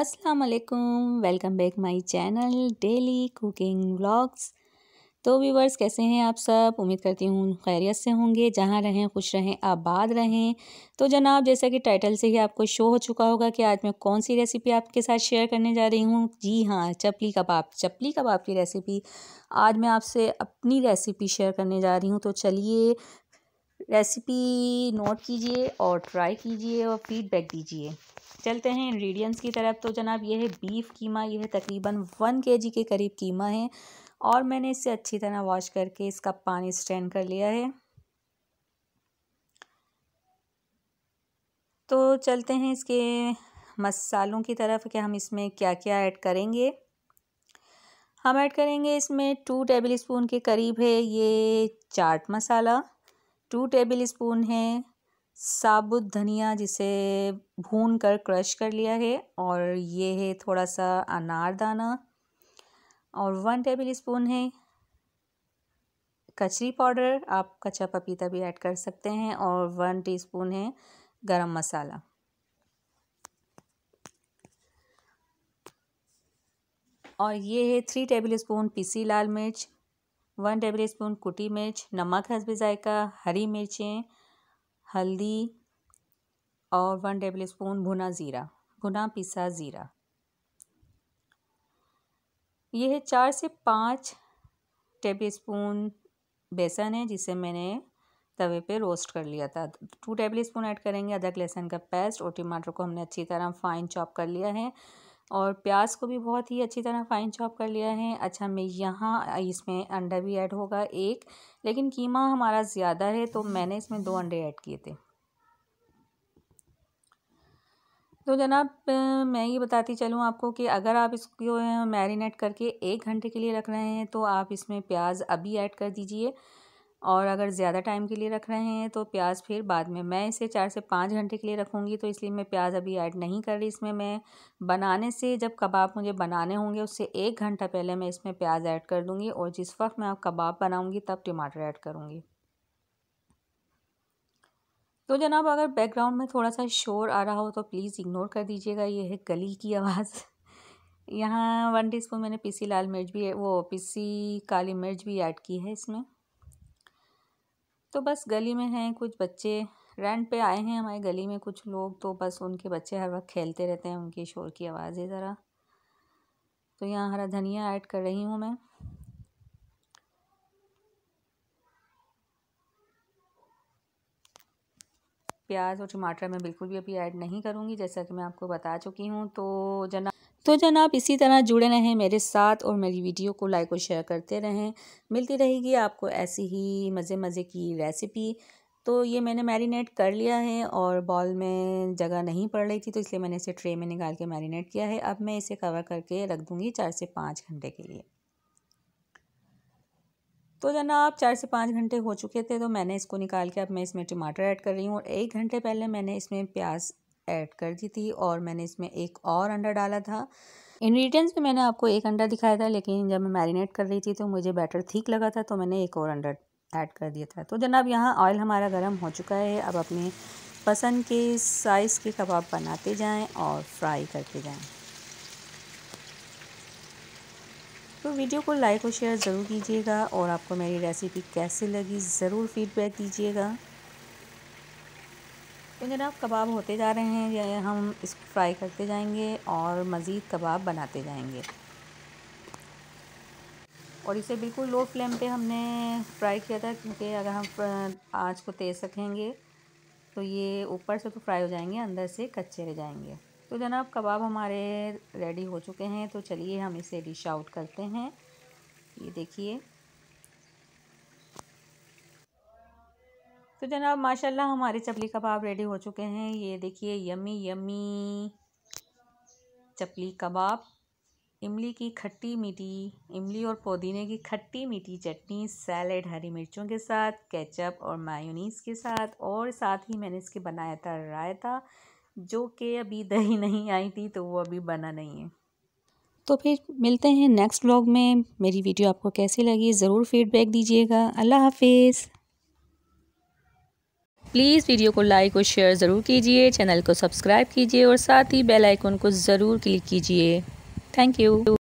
अस्सलाम वालेकुम welcome back my channel daily cooking vlogs तो व्यूवर्स कैसे हैं आप सब उम्मीद करती हूँ खैरियत से होंगे जहाँ रहें खुश रहें आबाद रहें तो जनाब जैसा कि टाइटल से ही आपको शो हो चुका होगा कि आज मैं कौन सी रेसिपी आपके साथ शेयर करने जा रही हूँ जी हाँ चपली कबाब चपली कबाब की रेसिपी आज मैं आपसे अपनी रेसिपी शेयर करने जा रही हूँ तो चलिए रेसिपी नोट कीजिए और ट्राई कीजिए और फीडबैक दीजिए चलते हैं इंग्रेडिएंट्स की तरफ तो जनाब यह है बीफ कीमा यह है तकरीबन वन के जी के करीब कीमा है और मैंने इसे अच्छी तरह वॉश करके इसका पानी स्ट्रेन कर लिया है तो चलते हैं इसके मसालों की तरफ कि हम इसमें क्या क्या ऐड करेंगे हम ऐड करेंगे इसमें टू टेबल स्पून के करीब है ये chaat masala two tablespoon है साबुत धनिया जिसे भून कर क्रश कर लिया है और ये है थोड़ा सा अनारदाना और वन टेबल स्पून है कचरी पाउडर आप कच्चा पपीता भी ऐड कर सकते हैं और वन टीस्पून है गरम मसाला और ये है थ्री टेबल स्पून पीसी लाल मिर्च वन टेबल स्पून कुटी मिर्च नमक हसबी जायका हरी मिर्चें हल्दी और वन टेबल स्पून भुना ज़ीरा भुना पिसा ज़ीरा यह चार से पाँच टेबल स्पून बेसन है जिसे मैंने तवे पे रोस्ट कर लिया था टू टेबल स्पून ऐड करेंगे अदरक लहसुन का पेस्ट और टमाटर को हमने अच्छी तरह फाइन चॉप कर लिया है और प्याज को भी बहुत ही अच्छी तरह फ़ाइन चॉप कर लिया है अच्छा मैं यहाँ इसमें अंडा भी ऐड होगा एक लेकिन कीमा हमारा ज़्यादा है तो मैंने इसमें दो अंडे ऐड किए थे तो जनाब मैं ये बताती चलूँ आपको कि अगर आप इसको मैरिनेट करके एक घंटे के लिए रख रहे हैं तो आप इसमें प्याज अभी ऐड कर दीजिए और अगर ज़्यादा टाइम के लिए रख रहे हैं तो प्याज फिर बाद में मैं इसे चार से पाँच घंटे के लिए रखूँगी तो इसलिए मैं प्याज अभी ऐड नहीं कर रही इसमें मैं बनाने से जब कबाब मुझे बनाने होंगे उससे एक घंटा पहले मैं इसमें प्याज ऐड कर दूँगी और जिस वक्त मैं कबाब बनाऊँगी तब टमाटर ऐड करूँगी तो जनाब अगर बैकग्राउंड में थोड़ा सा शोर आ रहा हो तो प्लीज़ इग्नोर कर दीजिएगा ये है गली की आवाज़ यहाँ वन टी मैंने पीसी लाल मिर्च भी वो पीसी काली मिर्च भी ऐड की है इसमें तो बस गली में हैं कुछ बच्चे रेंट पे आए हैं हमारे गली में कुछ लोग तो बस उनके बच्चे हर वक्त खेलते रहते हैं उनकी शोर की आवाज़ है ज़रा तो यहाँ हरा धनिया ऐड कर रही हूँ मैं प्याज और टमाटर मैं बिल्कुल भी अभी ऐड नहीं करूँगी जैसा कि मैं आपको बता चुकी हूँ तो जना तो जनाब इसी तरह जुड़े रहें मेरे साथ और मेरी वीडियो को लाइक और शेयर करते रहें मिलती रहेगी आपको ऐसी ही मज़े मज़े की रेसिपी तो ये मैंने मैरिनेट कर लिया है और बॉल में जगह नहीं पड़ रही थी तो इसलिए मैंने इसे ट्रे में निकाल के मैरिनेट किया है अब मैं इसे कवर करके रख दूँगी चार से पाँच घंटे के लिए तो जना आप चार से पाँच घंटे हो चुके थे तो मैंने इसको निकाल के अब मैं इसमें टमाटर ऐड कर रही हूँ और एक घंटे पहले मैंने इसमें प्याज ऐड कर दी थी और मैंने इसमें एक और अंडा डाला था इन्ग्रीडियंट्स में मैंने आपको एक अंडा दिखाया था लेकिन जब मैं मैरिनेट कर रही थी तो मुझे बैटर ठीक लगा था तो मैंने एक और अंडा ऐड कर दिया था तो जनाब यहाँ ऑयल हमारा गर्म हो चुका है अब अपने पसंद के साइज़ के कबाब बनाते जाएँ और फ्राई करते जाएँ तो वीडियो को लाइक और शेयर ज़रूर कीजिएगा और आपको मेरी रेसिपी कैसी लगी ज़रूर फीडबैक दीजिएगा तो जनाब कबाब होते जा रहे हैं या हम इसको फ्राई करते जाएंगे और मज़ीद कबाब बनाते जाएंगे और इसे बिल्कुल लो फ्लेम पे हमने फ्राई किया था क्योंकि अगर हम आँच को तेज़ रखेंगे तो ये ऊपर से तो फ्राई हो जाएंगे अंदर से कच्चे रह जाएंगे तो जनाब कबाब हमारे रेडी हो चुके हैं तो चलिए हम इसे डिश आउट करते हैं ये देखिए तो जनाब माशाल्लाह हमारे चपली कबाब रेडी हो चुके हैं ये देखिए यमी यमी चपली कबाब इमली की खट्टी मीठी इमली और पुदीने की खट्टी मीठी चटनी सैलड हरी मिर्चों के साथ केचप और मायूनीस के साथ और साथ ही मैंने इसके बनाया था रायता जो कि अभी दही नहीं आई थी तो वो अभी बना नहीं है तो फिर मिलते हैं नेक्स्ट व्लॉग में मेरी वीडियो आपको कैसी लगी ज़रूर फीडबैक दीजिएगा अल्लाह हाफिज़ प्लीज़ वीडियो को लाइक और शेयर ज़रूर कीजिए चैनल को सब्सक्राइब कीजिए और साथ ही बेल आइकन को ज़रूर क्लिक कीजिए थैंक यू